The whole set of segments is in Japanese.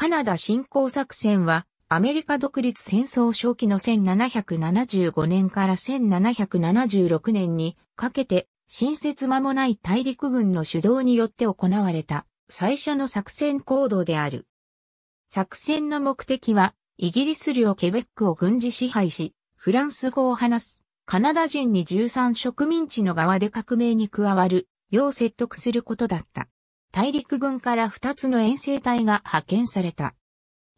カナダ侵攻作戦は、アメリカ独立戦争初期の1775年から1776年にかけて、新設間もない大陸軍の主導によって行われた最初の作戦行動である。作戦の目的は、イギリス領ケベックを軍事支配し、フランス語を話す、カナダ人に13植民地の側で革命に加わる、よう説得することだった。大陸軍から2つの遠征隊が派遣された。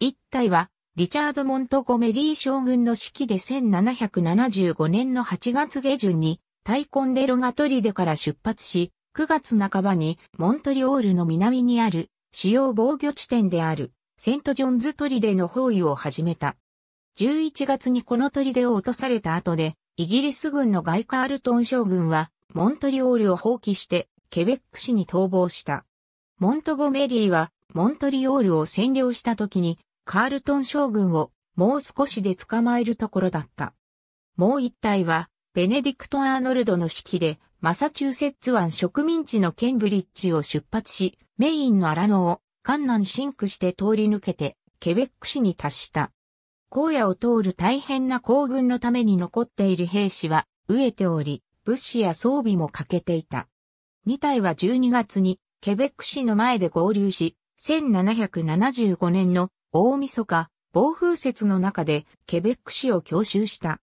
1隊は、リチャード・モントゴメリー将軍の指揮で1775年の8月下旬に、タイコンデロガトリデから出発し、9月半ばにモントリオールの南にある主要防御地点であるセントジョンズトリデの包囲を始めた。11月にこのトリデを落とされた後で、イギリス軍のガイカールトン将軍はモントリオールを放棄してケベック市に逃亡した。モントゴメリーは、モントリオールを占領した時に、カールトン将軍をもう少しで捕まえるところだった。もう一体は、ベネディクト・アーノルドの指揮で、マサチューセッツ湾植民地のケンブリッジを出発し、メインの荒野を、関南ンクして通り抜けて、ケベック市に達した。荒野を通る大変な行軍のために残っている兵士は、飢えており、物資や装備も欠けていた。2体は12月にケベック市の前で合流し、1775年の大晦日、暴風雪の中でケベック市を強襲した。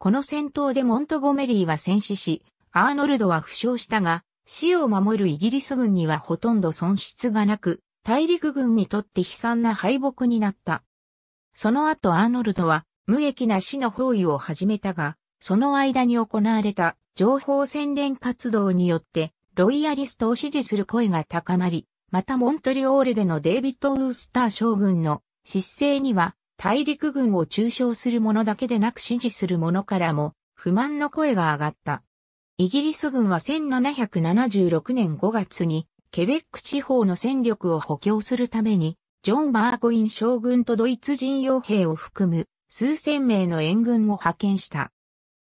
この戦闘でモントゴメリーは戦死し、アーノルドは負傷したが、市を守るイギリス軍にはほとんど損失がなく、大陸軍にとって悲惨な敗北になった。その後アーノルドは無益な市の包囲を始めたが、その間に行われた情報宣伝活動によってロイヤリストを支持する声が高まり、またモントリオールでのデイビッド・ウースター将軍の失勢には大陸軍を中傷する者だけでなく支持する者からも不満の声が上がった。イギリス軍は1776年5月にケベック地方の戦力を補強するためにジョン・バーゴイン将軍とドイツ人傭兵を含む数千名の援軍を派遣した。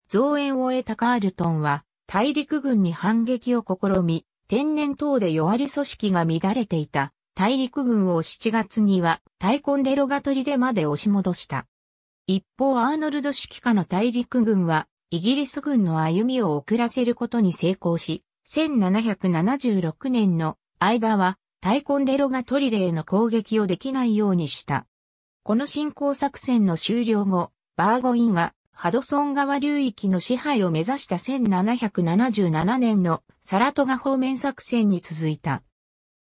増援を得たカールトンは大陸軍に反撃を試み、天然痘で弱り組織が乱れていた大陸軍を7月には大コンデロガトリでまで押し戻した。一方アーノルド指揮下の大陸軍はイギリス軍の歩みを遅らせることに成功し、1776年の間は大コンデロガトリでへの攻撃をできないようにした。この侵攻作戦の終了後、バーゴインがハドソン川流域の支配を目指した1777年のサラトガ方面作戦に続いた。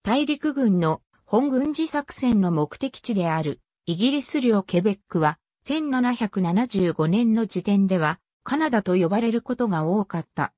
大陸軍の本軍事作戦の目的地であるイギリス領ケベックは1775年の時点ではカナダと呼ばれることが多かった。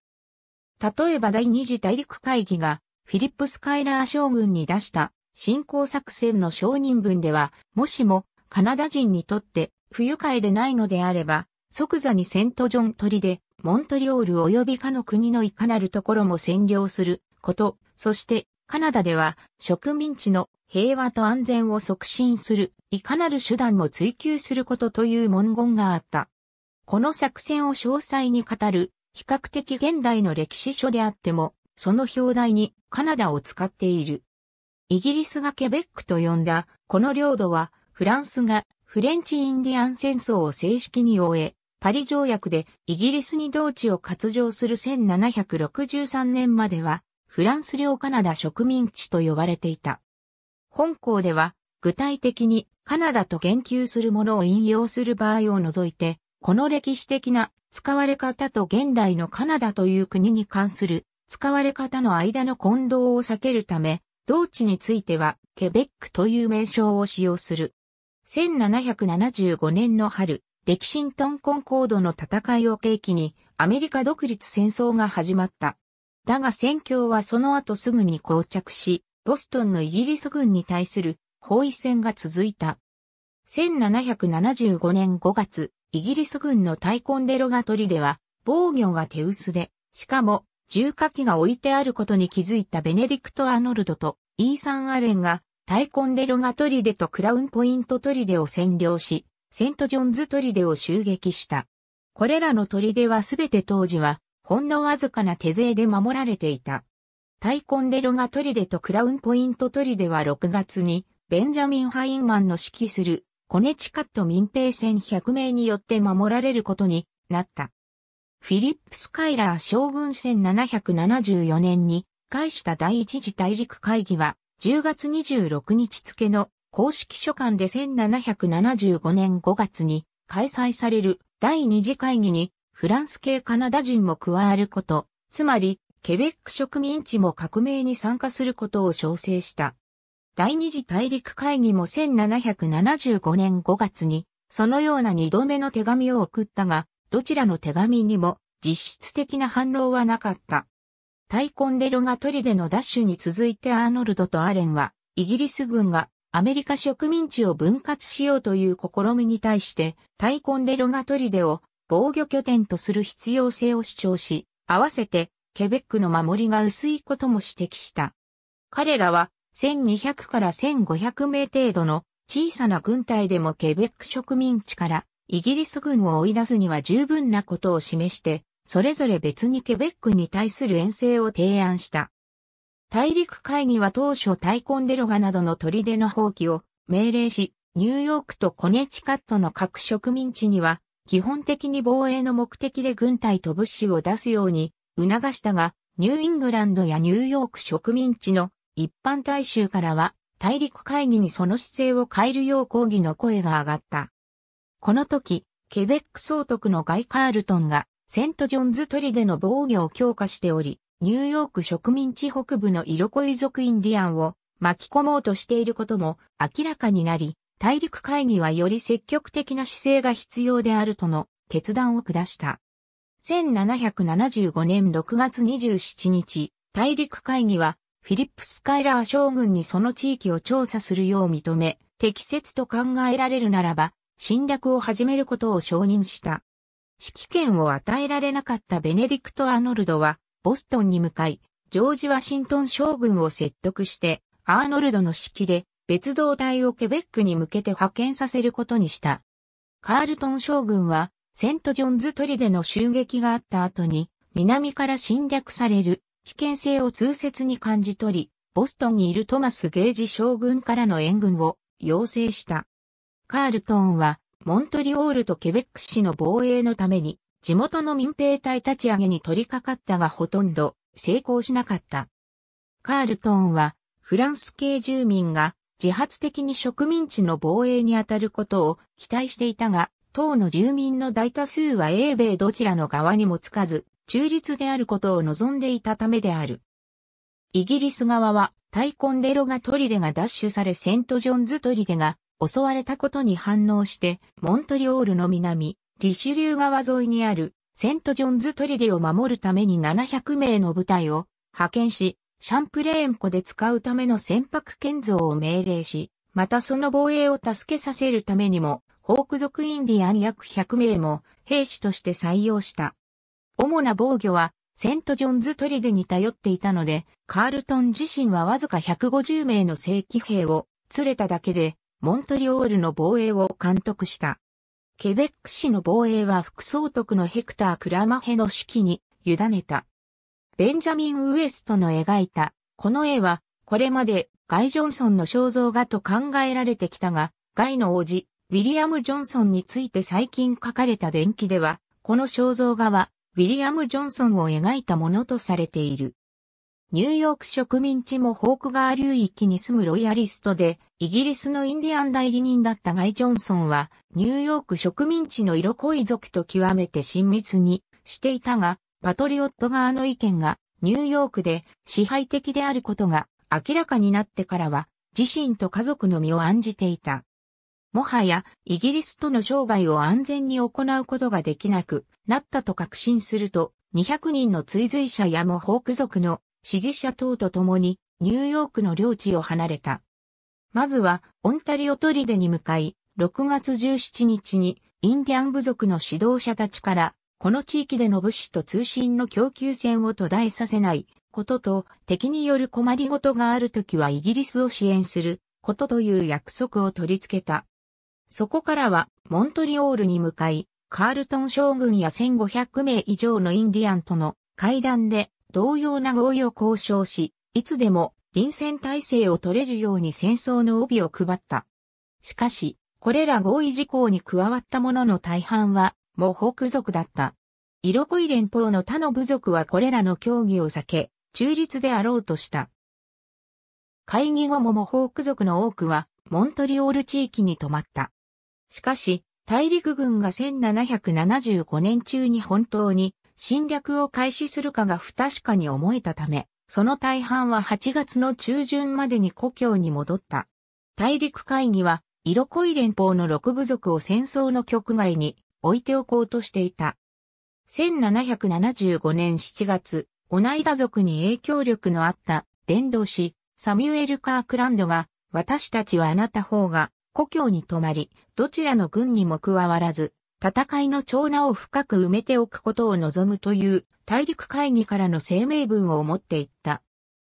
例えば第二次大陸会議がフィリップ・スカイラー将軍に出した進行作戦の承認文では、もしもカナダ人にとって不愉快でないのであれば、即座にセントジョン取りで、モントリオール及びかの国のいかなるところも占領すること、そしてカナダでは植民地の平和と安全を促進するいかなる手段も追求することという文言があった。この作戦を詳細に語る比較的現代の歴史書であっても、その表題にカナダを使っている。イギリスがケベックと呼んだこの領土はフランスがフレンチインディアン戦争を正式に終え、パリ条約でイギリスに同地を割譲する1763年までは、フランス領カナダ植民地と呼ばれていた。本校では、具体的にカナダと言及するものを引用する場合を除いて、この歴史的な使われ方と現代のカナダという国に関する使われ方の間の混同を避けるため、同地についてはケベックという名称を使用する。1775年の春、歴史ントンコンコードの戦いを契機にアメリカ独立戦争が始まった。だが戦況はその後すぐに膠着し、ボストンのイギリス軍に対する包囲戦が続いた。1775年5月、イギリス軍のタイコンデロガトリでは防御が手薄で、しかも重火器が置いてあることに気づいたベネディクト・アノルドとイーサン・アレンがタイコンデロガトリデとクラウンポイントトリデを占領し、セントジョンズ砦を襲撃した。これらの砦はすべて当時は、ほんのわずかな手勢で守られていた。タイコンデロガ砦とクラウンポイント砦は6月に、ベンジャミン・ハインマンの指揮する、コネチカット民兵戦100名によって守られることになった。フィリップス・カイラー将軍1774年に、開した第一次大陸会議は、10月26日付の公式書簡で1775年5月に開催される第二次会議にフランス系カナダ人も加わること、つまりケベック植民地も革命に参加することを調整した。第二次大陸会議も1775年5月にそのような二度目の手紙を送ったが、どちらの手紙にも実質的な反応はなかった。タイコンデロがトリでのダッシュに続いてアーノルドとアレンは、イギリス軍がアメリカ植民地を分割しようという試みに対して、タイコンデロガトリデを防御拠点とする必要性を主張し、合わせてケベックの守りが薄いことも指摘した。彼らは1200から1500名程度の小さな軍隊でもケベック植民地からイギリス軍を追い出すには十分なことを示して、それぞれ別にケベックに対する遠征を提案した。大陸会議は当初タイコンデロガなどの砦の放棄を命令し、ニューヨークとコネチカットの各植民地には、基本的に防衛の目的で軍隊と物資を出すように促したが、ニューイングランドやニューヨーク植民地の一般大衆からは、大陸会議にその姿勢を変えるよう抗議の声が上がった。この時、ケベック総督のガイ・カールトンが、セントジョンズ砦の防御を強化しており、ニューヨーク植民地北部のイロコイ族インディアンを巻き込もうとしていることも明らかになり、大陸会議はより積極的な姿勢が必要であるとの決断を下した。1775年6月27日、大陸会議はフィリップス・カイラー将軍にその地域を調査するよう認め、適切と考えられるならば、侵略を始めることを承認した。指揮権を与えられなかったベネディクト・アノルドは、ボストンに向かい、ジョージ・ワシントン将軍を説得して、アーノルドの指揮で別動隊をケベックに向けて派遣させることにした。カールトン将軍は、セント・ジョンズトリデの襲撃があった後に、南から侵略される危険性を通説に感じ取り、ボストンにいるトマス・ゲージ将軍からの援軍を要請した。カールトンは、モントリオールとケベック市の防衛のために、地元の民兵隊立ち上げに取り掛かったがほとんど成功しなかった。カールトーンは、フランス系住民が自発的に植民地の防衛に当たることを期待していたが、党の住民の大多数は英米どちらの側にもつかず、中立であることを望んでいたためである。イギリス側は、タイコンデロがトリデが奪取されセントジョンズトリデが襲われたことに反応して、モントリオールの南、リシュリュー川沿いにあるセントジョンズ砦を守るために700名の部隊を派遣し、シャンプレーン湖で使うための船舶建造を命令し、またその防衛を助けさせるためにも、ホーク族インディアン約100名も兵士として採用した。主な防御はセントジョンズ砦に頼っていたので、カールトン自身はわずか150名の正規兵を連れただけで、モントリオールの防衛を監督した。ケベック市の防衛は副総督のヘクター・クラマヘの指揮に委ねた。ベンジャミン・ウエストの描いた、この絵は、これまでガイ・ジョンソンの肖像画と考えられてきたが、ガイの王子、ウィリアム・ジョンソンについて最近書かれた伝記では、この肖像画は、ウィリアム・ジョンソンを描いたものとされている。ニューヨーク植民地もホークガー流域に住むロイヤリストで、イギリスのインディアン代理人だったガイ・ジョンソンは、ニューヨーク植民地の色濃い族と極めて親密にしていたが、パトリオット側の意見がニューヨークで支配的であることが明らかになってからは、自身と家族の身を案じていた。もはや、イギリスとの商売を安全に行うことができなくなったと確信すると、200人の追随者やモホーク族の支持者等と共に、ニューヨークの領地を離れた。まずは、オンタリオトリデに向かい、6月17日に、インディアン部族の指導者たちから、この地域での物資と通信の供給線を途絶えさせないことと、敵による困りごとがあるときはイギリスを支援することという約束を取り付けた。そこからは、モントリオールに向かい、カールトン将軍や1500名以上のインディアンとの会談で同様な合意を交渉し、いつでも臨戦体制を取れるように戦争の帯を配った。しかし、これら合意事項に加わった者の大半は、モホク族だった。イロいイ連邦の他の部族はこれらの協議を避け、中立であろうとした。会議後もモホーク族の多くは、モントリオール地域に泊まった。しかし、大陸軍が1775年中に本当に侵略を開始するかが不確かに思えたため、その大半は8月の中旬までに故郷に戻った。大陸会議は、色濃い連邦の6部族を戦争の局外に置いておこうとしていた。1775年7月、オナイダ族に影響力のあった伝道師、サミュエル・カークランドが、私たちはあなた方が故郷に泊まり、どちらの軍にも加わらず、戦いの長名を深く埋めておくことを望むという大陸会議からの声明文を持っていった。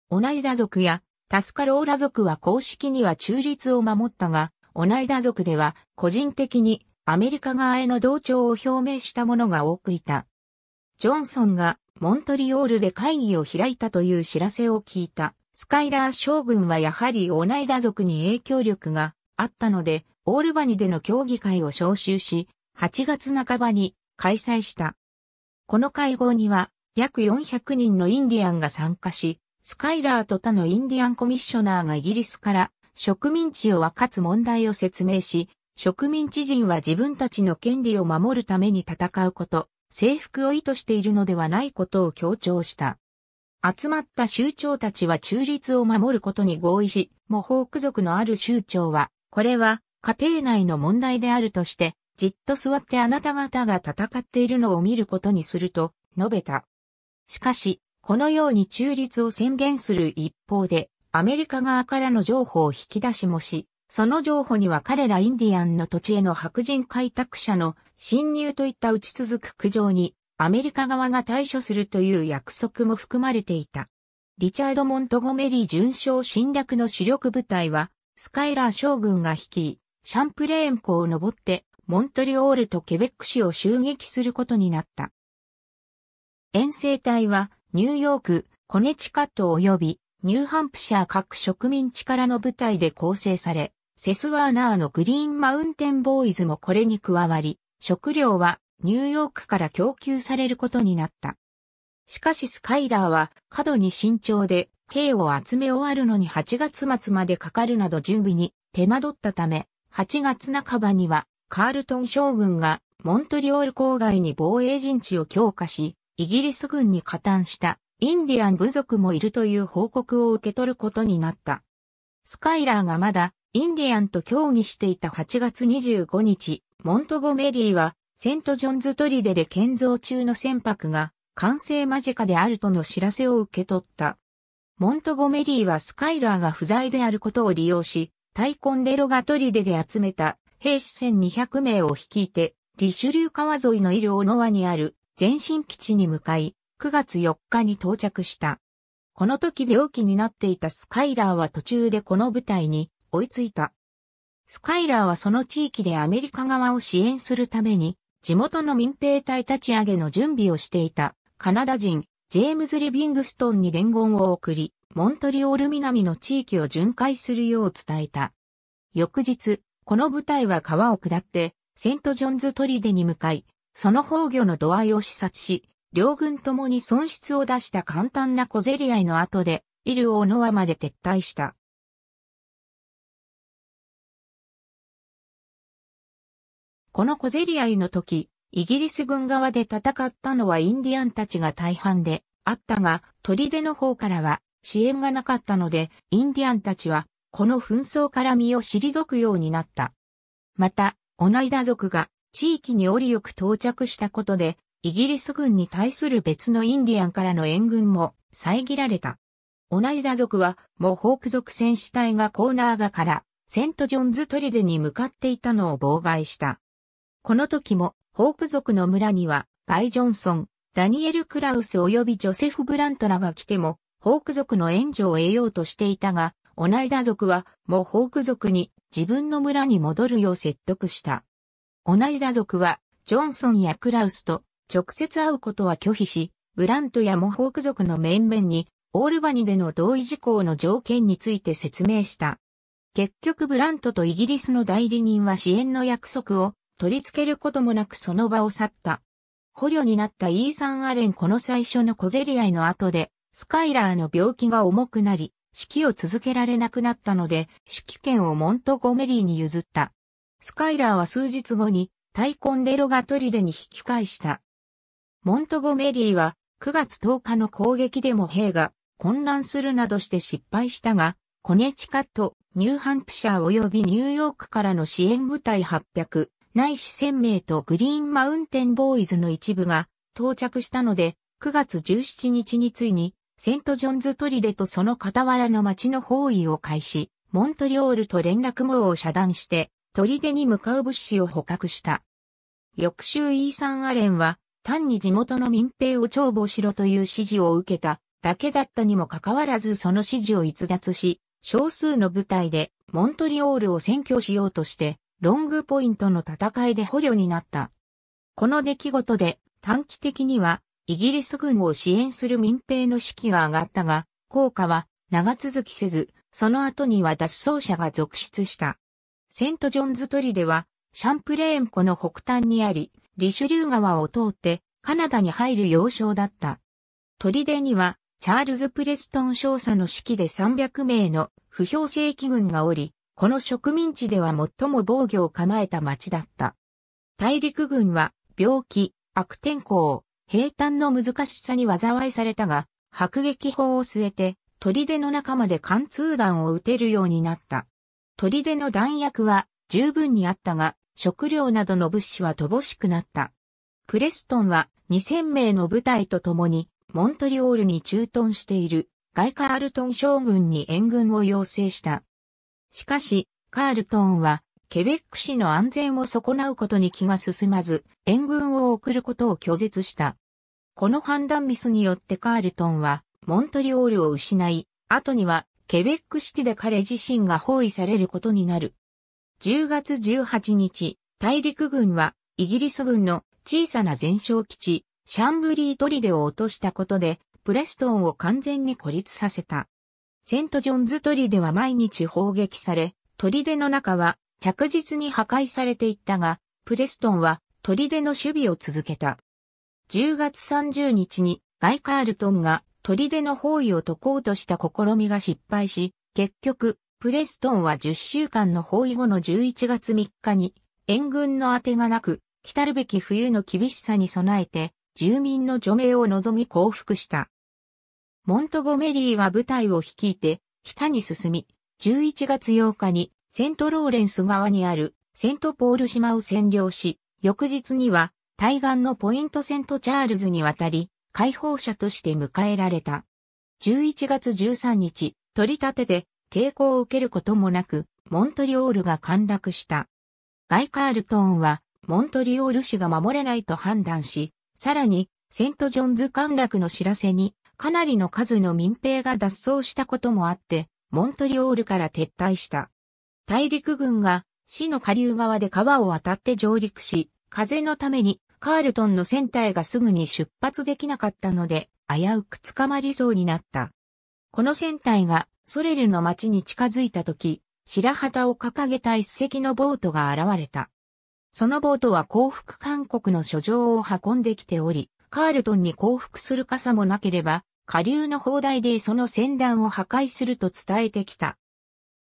オナイダ族やタスカローラ族は公式には中立を守ったが、オナイダ族では個人的にアメリカ側への同調を表明した者が多くいた。ジョンソンがモントリオールで会議を開いたという知らせを聞いた。スカイラー将軍はやはりオナイダ族に影響力があったので、オールバニでの協議会を招集し、8月半ばに開催した。この会合には約400人のインディアンが参加し、スカイラーと他のインディアンコミッショナーがイギリスから植民地を分かつ問題を説明し、植民地人は自分たちの権利を守るために戦うこと、征服を意図しているのではないことを強調した。集まった州長たちは中立を守ることに合意し、模倣区族のある州長は、これは家庭内の問題であるとして、じっと座ってあなた方が戦っているのを見ることにすると述べた。しかし、このように中立を宣言する一方で、アメリカ側からの譲歩を引き出しもし、その譲歩には彼らインディアンの土地への白人開拓者の侵入といった打ち続く苦情に、アメリカ側が対処するという約束も含まれていた。リチャード・モントゴメリー巡将侵略の主力部隊は、スカイラー将軍が率い、シャンプレーン湖を登ってモントリオールとケベック市を襲撃することになった。遠征隊はニューヨーク、コネチカット及びニューハンプシャー各植民地からの部隊で構成され、セスワーナーのグリーンマウンテンボーイズもこれに加わり、食料はニューヨークから供給されることになった。しかしスカイラーは過度に慎重で兵を集め終わるのに8月末までかかるなど準備に手間取ったため、8月半ばにはカールトン将軍がモントリオール郊外に防衛陣地を強化し、イギリス軍に加担したインディアン部族もいるという報告を受け取ることになった。スカイラーがまだインディアンと協議していた8月25日、モントゴメリーはセントジョンズトリデで建造中の船舶が完成間近であるとの知らせを受け取った。モントゴメリーはスカイラーが不在であることを利用し、タイコンデロがトリデで集めた兵士1200名を率いて、リシュリュー川沿いのイルオノワにある前進基地に向かい、9月4日に到着した。この時病気になっていたスカイラーは途中でこの部隊に追いついた。スカイラーはその地域でアメリカ側を支援するために、地元の民兵隊立ち上げの準備をしていたカナダ人、ジェームズ・リビングストンに伝言を送り、モントリオール南の地域を巡回するよう伝えた。翌日、この部隊は川を下って、セントジョンズ砦に向かい、その崩御の度合いを視察し、両軍ともに損失を出した簡単な小競り合いの後で、イルオーノワまで撤退した。この小競り合いの時、イギリス軍側で戦ったのはインディアンたちが大半であったが、砦の方からは支援がなかったので、インディアンたちはこの紛争から身を退くようになった。また、オナイダ族が地域に降りよく到着したことで、イギリス軍に対する別のインディアンからの援軍も遮られた。オナイダ族は、モホーク族戦士隊がコーナーガから、セントジョンズトリデに向かっていたのを妨害した。この時も、ホーク族の村には、ガイ・ジョンソン、ダニエル・クラウス及びジョセフ・ブラントらが来ても、ホーク族の援助を得ようとしていたが、オナイダ族は、モホーク族に自分の村に戻るよう説得した。オナイダ族は、ジョンソンやクラウスと直接会うことは拒否し、ブラントやモホーク族の面々に、オールバニでの同意事項の条件について説明した。結局ブラントとイギリスの代理人は支援の約束を取り付けることもなくその場を去った。捕虜になったイーサン・アレンこの最初の小競り合いの後で、スカイラーの病気が重くなり、指揮を続けられなくなったので、指揮権をモントゴメリーに譲った。スカイラーは数日後に、タイコンデロがトリデに引き返した。モントゴメリーは、9月10日の攻撃でも兵が混乱するなどして失敗したが、コネチカット、ニューハンプシャー及びニューヨークからの支援部隊800、内視1000名とグリーンマウンテンボーイズの一部が到着したので、9月17日についにセントジョンズトリデとその傍らの町の包囲を開始、モントリオールと連絡網を遮断して、トリデに向かう物資を捕獲した。翌週イーサン・アレンは、単に地元の民兵を帳簿しろという指示を受けただけだったにもかかわらずその指示を逸脱し、少数の部隊でモントリオールを占拠しようとして、ロングポイントの戦いで捕虜になった。この出来事で短期的にはイギリス軍を支援する民兵の士気が上がったが、効果は長続きせず、その後には脱走者が続出した。セントジョンズトリでは、シャンプレーン湖の北端にあり、リシュリュー川を通ってカナダに入る要衝だった。トリデには、チャールズ・プレストン少佐の指揮で300名の不評正規軍がおり、この植民地では最も防御を構えた町だった。大陸軍は病気、悪天候、平坦の難しさに災いされたが、迫撃砲を据えて、砦の中まで貫通弾を撃てるようになった。砦の弾薬は十分にあったが、食料などの物資は乏しくなった。プレストンは2000名の部隊と共に、モントリオールに駐屯している、ガイ・カールトン将軍に援軍を要請した。しかし、カールトンは、ケベック市の安全を損なうことに気が進まず、援軍を送ることを拒絶した。この判断ミスによってカールトンはモントリオールを失い、後にはケベックシティで彼自身が包囲されることになる。10月18日、大陸軍はイギリス軍の小さな前哨基地、シャンブリートリデを落としたことで、プレストンを完全に孤立させた。セントジョンズトリデは毎日砲撃され、トリデの中は着実に破壊されていったが、プレストンは砦の守備を続けた。10月30日にガイ・カールトンが砦の包囲を解こうとした試みが失敗し、結局、プレストンは10週間の包囲後の11月3日に、援軍の当てがなく、来るべき冬の厳しさに備えて、住民の除名を望み降伏した。モントゴメリーは部隊を率いて、北に進み、11月8日にセントローレンス側にあるセントポール島を占領し、翌日には対岸のポイントセントチャールズに渡り、解放者として迎えられた。11月13日、取り立てて抵抗を受けることもなく、モントリオールが陥落した。ガイ・カールトーンは、モントリオール市が守れないと判断し、さらに、セントジョンズ陥落の知らせに、かなりの数の民兵が脱走したこともあって、モントリオールから撤退した。大陸軍が、市の下流側で川を渡って上陸し、風のためにカールトンの船体がすぐに出発できなかったので、危うく捕まりそうになった。この船体がソレルの町に近づいた時、白旗を掲げた一隻のボートが現れた。そのボートは降伏勧告の書状を運んできており、カールトンに降伏する傘もなければ、下流の砲台でその船団を破壊すると伝えてきた。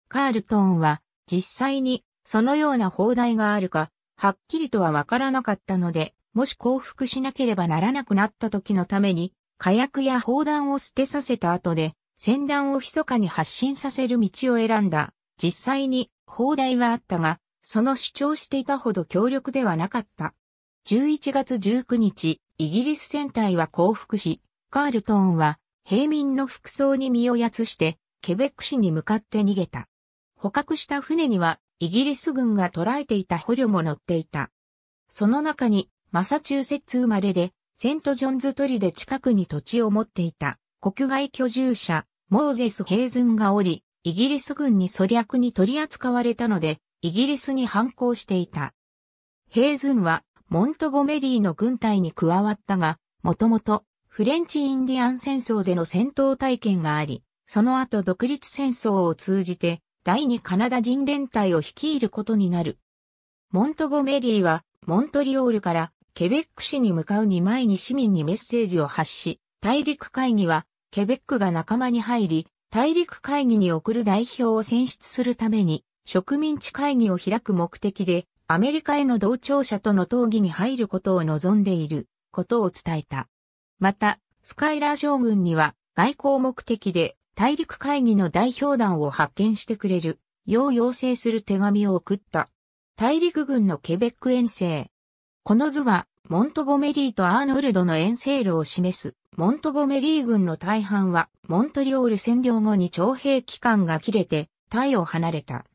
カールトンは、実際に、そのような砲台があるか、はっきりとはわからなかったので、もし降伏しなければならなくなった時のために、火薬や砲弾を捨てさせた後で、戦弾を密かに発進させる道を選んだ。実際に砲台はあったが、その主張していたほど強力ではなかった。11月19日、イギリス戦隊は降伏し、カールトーンは平民の服装に身をやつして、ケベック市に向かって逃げた。捕獲した船には、イギリス軍が捕らえていた捕虜も乗っていた。その中に、マサチューセッツ生まれで、セントジョンズトリで近くに土地を持っていた国外居住者、モーゼス・ヘイズンがおり、イギリス軍に粗略に取り扱われたので、イギリスに反抗していた。ヘイズンは、モントゴメリーの軍隊に加わったが、もともと、フレンチ・インディアン戦争での戦闘体験があり、その後独立戦争を通じて、第二カナダ人連隊を率いることになる。モントゴメリーは、モントリオールからケベック市に向かう2枚に市民にメッセージを発し、大陸会議は、ケベックが仲間に入り、大陸会議に送る代表を選出するために、植民地会議を開く目的で、アメリカへの同調者との討議に入ることを望んでいることを伝えた。また、スカイラー将軍には外交目的で大陸会議の代表団を発見してくれるよう要請する手紙を送った。大陸軍のケベック遠征、この図は、モントゴメリーとアーノルドの遠征路を示す、モントゴメリー軍の大半は、モントリオール占領後に徴兵期間が切れて、タイを離れた。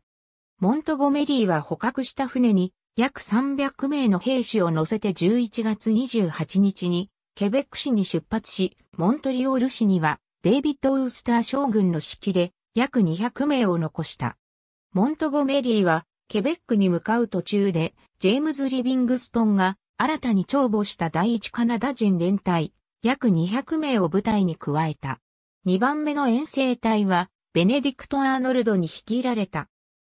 モントゴメリーは捕獲した船に、約300名の兵士を乗せて11月28日に、ケベック市に出発し、モントリオール市には、デイビッド・ウースター将軍の指揮で、約200名を残した。モントゴメリーは、ケベックに向かう途中で、ジェームズ・リビングストンが新たに帳簿した第一カナダ人連隊、約200名を部隊に加えた。2番目の遠征隊は、ベネディクト・アーノルドに率いられた。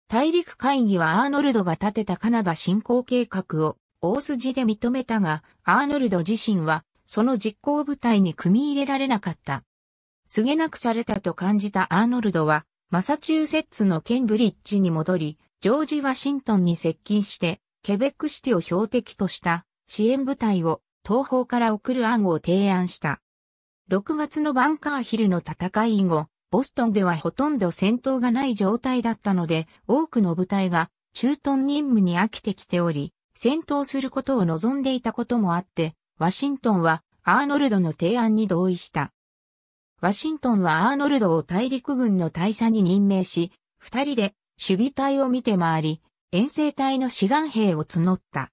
大陸会議はアーノルドが立てたカナダ侵攻計画を大筋で認めたが、アーノルド自身はその実行部隊に組み入れられなかった。すげなくされたと感じたアーノルドは、マサチューセッツのケンブリッジに戻り、ジョージ・ワシントンに接近して、ケベックシティを標的とした支援部隊を東方から送る案を提案した。6月のバンカーヒルの戦い以後、ボストンではほとんど戦闘がない状態だったので、多くの部隊が駐屯任務に飽きてきており、戦闘することを望んでいたこともあって、ワシントンはアーノルドの提案に同意した。ワシントンはアーノルドを大陸軍の大佐に任命し、二人で守備隊を見て回り、遠征隊の志願兵を募った。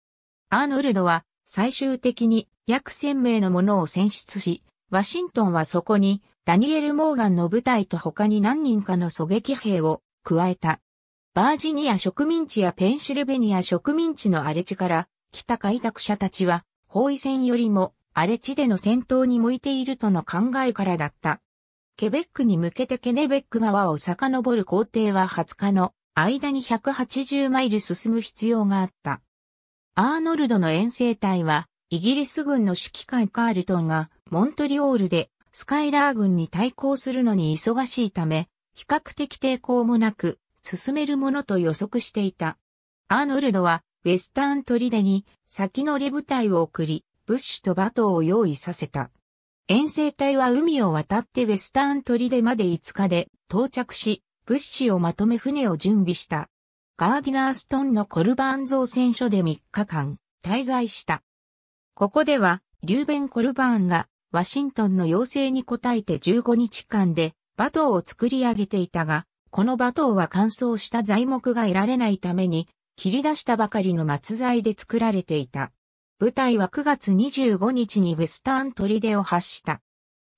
アーノルドは最終的に約1000名ののを選出し、ワシントンはそこにダニエル・モーガンの部隊と他に何人かの狙撃兵を加えた。バージニア植民地やペンシルベニア植民地の荒れ地から来た開拓者たちは包囲戦よりも荒れ地での戦闘に向いているとの考えからだった。ケベックに向けてケネベック川を遡る工程は20日の間に180マイル進む必要があった。アーノルドの遠征隊は、イギリス軍の指揮官カールトンがモントリオールでスカイラー軍に対抗するのに忙しいため、比較的抵抗もなく進めるものと予測していた。アーノルドはウェスタントリデに先のレ部隊を送り、ブッシュとバトーを用意させた。遠征隊は海を渡ってウェスタントリでまで5日で到着し、物資をまとめ船を準備した。ガーディナーストンのコルバーン造船所で3日間滞在した。ここでは、リューベン・コルバーンがワシントンの要請に応えて15日間でバトーを作り上げていたが、このバトーは乾燥した材木が得られないために、切り出したばかりの松材で作られていた。舞台は9月25日にウェスターンデを発した。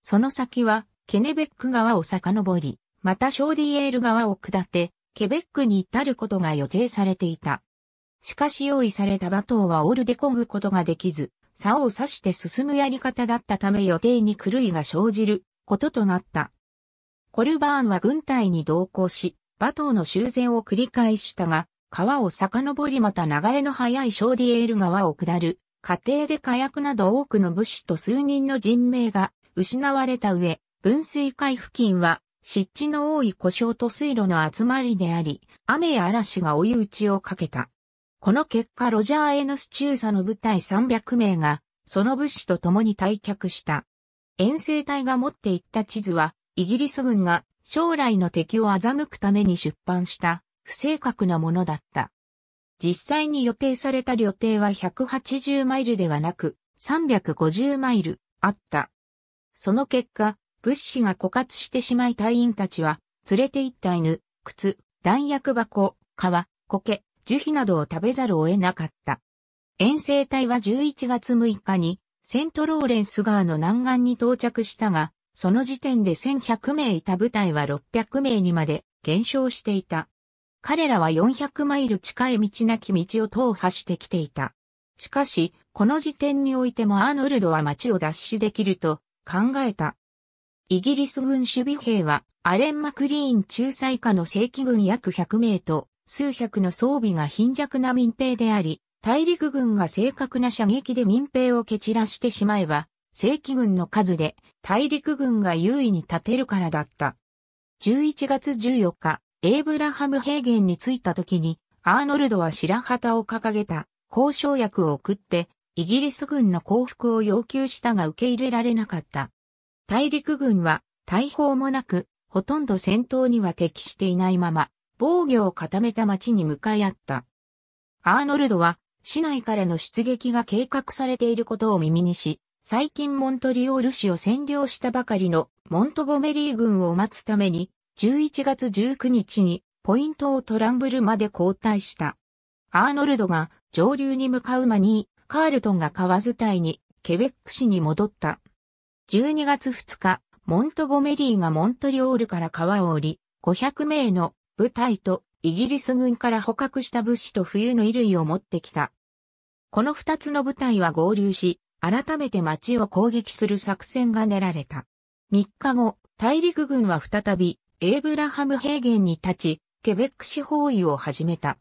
その先は、ケネベック川を遡り、またショーディエール川を下って、ケベックに至ることが予定されていた。しかし用意された馬頭はオールでこぐことができず、竿を刺して進むやり方だったため予定に狂いが生じることとなった。コルバーンは軍隊に同行し、馬頭の修繕を繰り返したが、川を遡りまた流れの速いショーディエール川を下る家庭で火薬など多くの物資と数人の人命が失われた上、分水海付近は湿地の多い故障と水路の集まりであり、雨や嵐が追い打ちをかけた。この結果ロジャー・エヌス中佐の部隊300名が、その物資と共に退却した。遠征隊が持っていった地図は、イギリス軍が将来の敵を欺くために出版した不正確なものだった。実際に予定された旅程は180マイルではなく、350マイルあった。その結果、物資が枯渇してしまい隊員たちは、連れて行った犬、靴、弾薬箱、皮、苔、樹皮などを食べざるを得なかった。遠征隊は11月6日に、セントローレンス川の南岸に到着したが、その時点で1100名いた部隊は600名にまで減少していた。彼らは400マイル近い道なき道を踏破してきていた。しかし、この時点においてもアーノルドは街を脱出できると考えた。イギリス軍守備兵は、アレン・マクリーン仲裁下の正規軍約100名と、数百の装備が貧弱な民兵であり、大陸軍が正確な射撃で民兵を蹴散らしてしまえば、正規軍の数で大陸軍が優位に立てるからだった。11月14日、エイブラハム平原に着いた時に、アーノルドは白旗を掲げた交渉役を送って、イギリス軍の降伏を要求したが受け入れられなかった。大陸軍は大砲もなく、ほとんど戦闘には適していないまま、防御を固めた町に向かい合った。アーノルドは、市内からの出撃が計画されていることを耳にし、最近モントリオール市を占領したばかりのモントゴメリー軍を待つために11月19日にポイントをトランブルまで交代した。アーノルドが上流に向かう間に、カールトンが川伝いに、ケベック市に戻った。12月2日、モントゴメリーがモントリオールから川を降り、500名の部隊とイギリス軍から捕獲した物資と冬の衣類を持ってきた。この二つの部隊は合流し、改めて町を攻撃する作戦が練られた。3日後、大陸軍は再びエイブラハム平原に立ち、ケベック市包囲を始めた。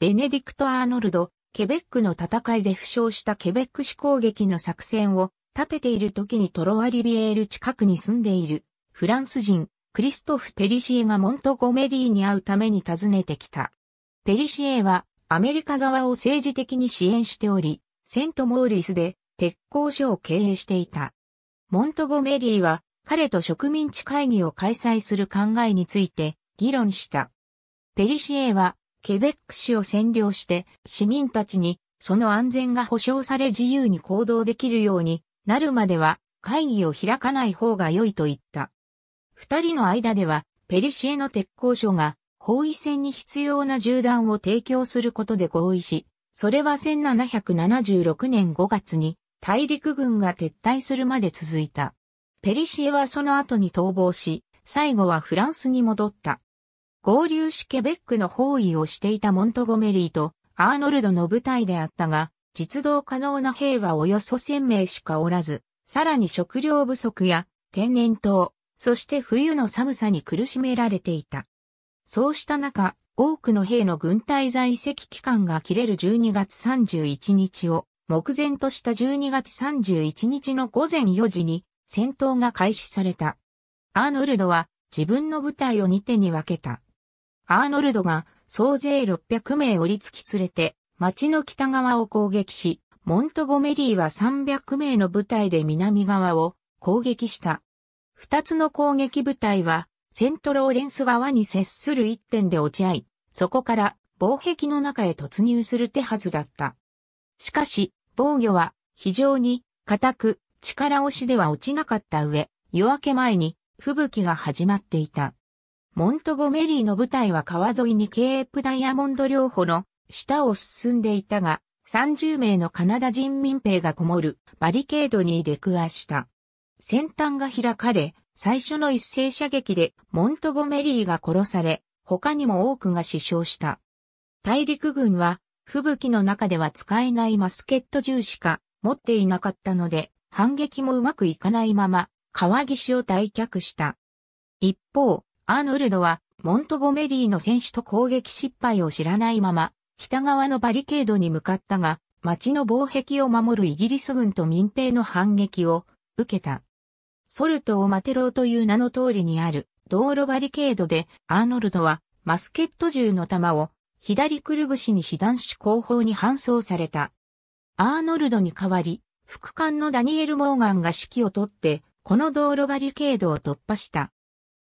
ベネディクト・アーノルド、ケベックの戦いで負傷したケベック市攻撃の作戦を立てている時にトロワリビエール近くに住んでいるフランス人クリストフ・ペリシエがモントゴメリーに会うために訪ねてきた。ペリシエはアメリカ側を政治的に支援しており、セントモーリスで鉄工所を経営していた。モントゴメリーは彼と植民地会議を開催する考えについて議論した。ペリシエは、ケベック市を占領して、市民たちに、その安全が保障され自由に行動できるようになるまでは、会議を開かない方が良いと言った。二人の間では、ペリシエの鉄鋼所が、包囲戦に必要な銃弾を提供することで合意し、それは1776年5月に大陸軍が撤退するまで続いた。ペリシエはその後に逃亡し、最後はフランスに戻った。合流しケベックの包囲をしていたモントゴメリーとアーノルドの部隊であったが、実動可能な兵はおよそ1000名しかおらず、さらに食料不足や天然痘、そして冬の寒さに苦しめられていた。そうした中、多くの兵の軍隊在籍期間が切れる12月31日を目前とした12月31日の午前4時に戦闘が開始された。アーノルドは自分の部隊を2手に分けた。アーノルドが総勢600名をりつき連れて町の北側を攻撃し、モントゴメリーは300名の部隊で南側を攻撃した。二つの攻撃部隊はセントローレンス側に接する一点で落ち合い、そこから防壁の中へ突入する手はずだった。しかし、防御は非常に固く力押しでは落ちなかった上、夜明け前に吹雪が始まっていた。モントゴメリーの部隊は川沿いにケープダイヤモンド療法の下を進んでいたが、30名のカナダ人民兵がこもるバリケードに出くわした。先端が開かれ、最初の一斉射撃でモントゴメリーが殺され、他にも多くが死傷した。大陸軍は、吹雪の中では使えないマスケット銃しか持っていなかったので、反撃もうまくいかないまま、川岸を退却した。一方、アーノルドは、モントゴメリーの選手と攻撃失敗を知らないまま、北側のバリケードに向かったが、町の防壁を守るイギリス軍と民兵の反撃を受けた。ソルトをマテローという名の通りにある道路バリケードでアーノルドはマスケット銃の弾を左くるぶしに被弾し後方に搬送された。アーノルドに代わり副官のダニエル・モーガンが指揮を取って、この道路バリケードを突破した。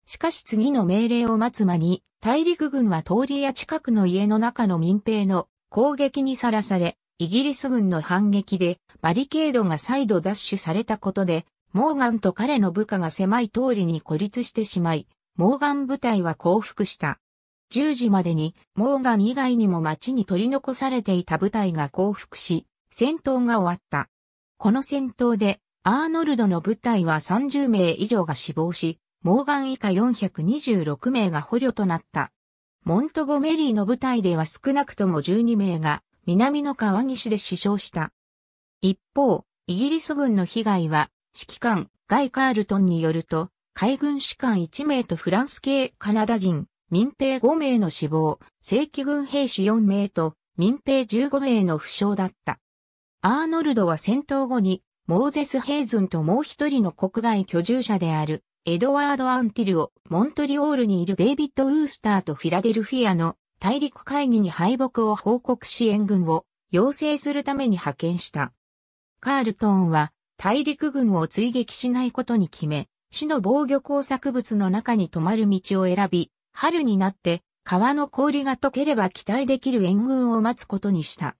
しかし次の命令を待つ間に、大陸軍は通りや近くの家の中の民兵の攻撃にさらされ、イギリス軍の反撃でバリケードが再度奪取されたことで、モーガンと彼の部下が狭い通りに孤立してしまい、モーガン部隊は降伏した。10時までにモーガン以外にも町に取り残されていた部隊が降伏し、戦闘が終わった。この戦闘で、アーノルドの部隊は30名以上が死亡し、モーガン以下426名が捕虜となった。モントゴメリーの部隊では少なくとも12名が南の川岸で死傷した。一方、イギリス軍の被害は、指揮官ガイ・カールトンによると、海軍士官1名とフランス系カナダ人、民兵5名の死亡、正規軍兵士4名と民兵15名の負傷だった。アーノルドは戦闘後に、モーゼス・ヘイズンともう一人の国外居住者である、エドワード・アンティルをモントリオールにいるデイビッド・ウースターとフィラデルフィアの大陸会議に敗北を報告し援軍を要請するために派遣した。カールトーンは大陸軍を追撃しないことに決め、市の防御工作物の中に泊まる道を選び、春になって川の氷が溶ければ期待できる援軍を待つことにした。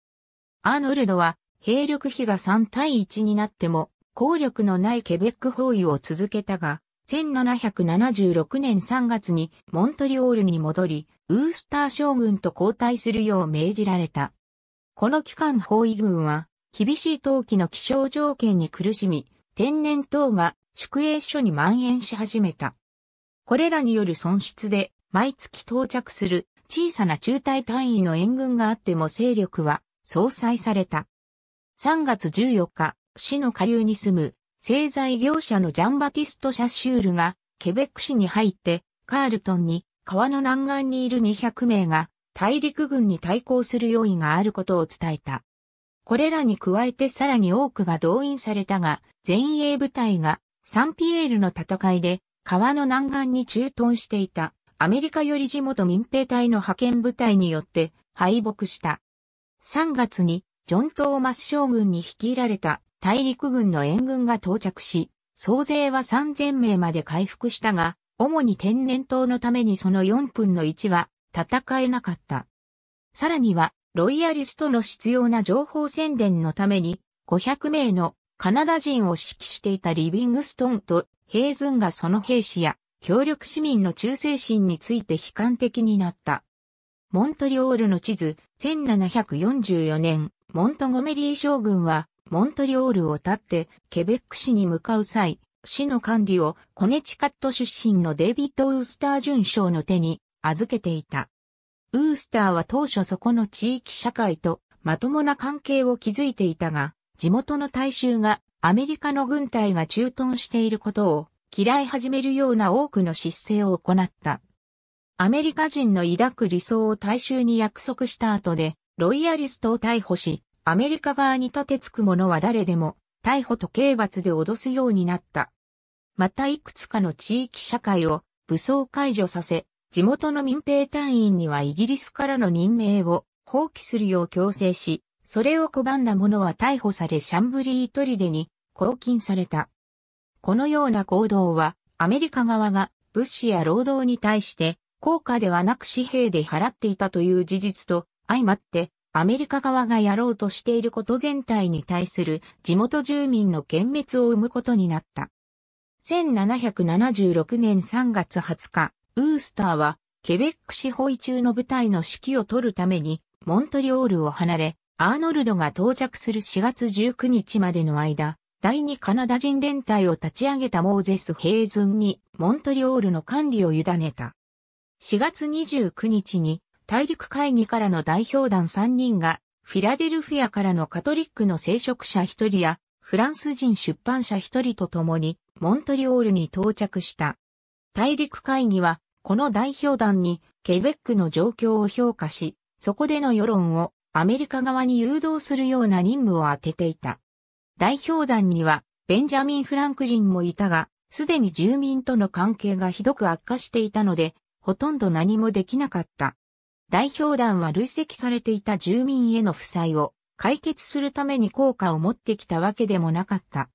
アーノルドは兵力比が3対1になっても、効力のないケベック包囲を続けたが、1776年3月にモントリオールに戻り、ウースター将軍と交代するよう命じられた。この期間包囲軍は、厳しい冬季の気象条件に苦しみ、天然等が宿営所に蔓延し始めた。これらによる損失で、毎月到着する小さな中隊単位の援軍があっても勢力は相殺された。3月14日、市の下流に住む製材業者のジャンバティスト・シャッシュールが、ケベック市に入って、カールトンに川の南岸にいる200名が大陸軍に対抗する用意があることを伝えた。これらに加えてさらに多くが動員されたが、前衛部隊がサンピエールの戦いで川の南岸に駐屯していたアメリカより地元民兵隊の派遣部隊によって敗北した。3月にジョン・トーマス将軍に率いられた大陸軍の援軍が到着し、総勢は3000名まで回復したが、主に天然痘のためにその4分の1は戦えなかった。さらには、ロイヤリストの必要な情報宣伝のために、500名のカナダ人を指揮していたリビングストンとヘイズンがその兵士や協力市民の忠誠心について悲観的になった。モントリオールの地図、1744年、モントゴメリー将軍は、モントリオールを立って、ケベック市に向かう際、市の管理をコネチカット出身のデイビッド・ウースター准将の手に預けていた。ウースターは当初そこの地域社会とまともな関係を築いていたが、地元の大衆がアメリカの軍隊が駐屯していることを嫌い始めるような多くの失勢を行った。アメリカ人の抱く理想を大衆に約束した後で、ロイヤリストを逮捕し、アメリカ側に立てつく者は誰でも、逮捕と刑罰で脅すようになった。またいくつかの地域社会を武装解除させ、地元の民兵隊員にはイギリスからの任命を放棄するよう強制し、それを拒んだ者は逮捕されシャンブリートリデに拘禁された。このような行動は、アメリカ側が物資や労働に対して、効果ではなく紙幣で払っていたという事実と、相まって、アメリカ側がやろうとしていること全体に対する地元住民の幻滅を生むことになった。1776年3月20日、ウースターは、ケベック保配中の部隊の指揮を取るために、モントリオールを離れ、アーノルドが到着する4月19日までの間、第2カナダ人連隊を立ち上げたモーゼス・ヘイズンにモントリオールの管理を委ねた。4月29日に大陸会議からの代表団3人が、フィラデルフィアからのカトリックの聖職者1人や、フランス人出版社1人と共に、モントリオールに到着した。大陸会議は、この代表団に、ケベックの状況を評価し、そこでの世論をアメリカ側に誘導するような任務を当てていた。代表団には、ベンジャミン・フランクリンもいたが、すでに住民との関係がひどく悪化していたので、ほとんど何もできなかった。代表団は累積されていた住民への負債を解決するために効果を持ってきたわけでもなかった。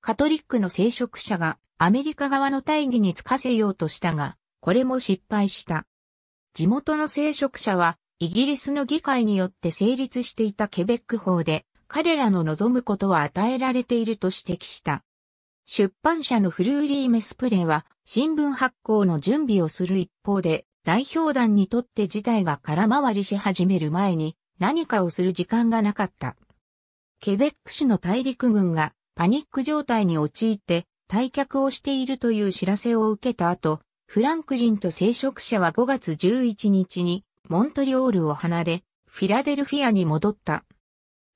カトリックの聖職者がアメリカ側の大義につかせようとしたが、これも失敗した。地元の聖職者は、イギリスの議会によって成立していたケベック法で、彼らの望むことは与えられていると指摘した。出版社のフルーリー・メスプレは、新聞発行の準備をする一方で、代表団にとって事態が空回りし始める前に何かをする時間がなかった。ケベック市の大陸軍がパニック状態に陥って退却をしているという知らせを受けた後、フランクリンと聖職者は5月11日にモントリオールを離れ、フィラデルフィアに戻った。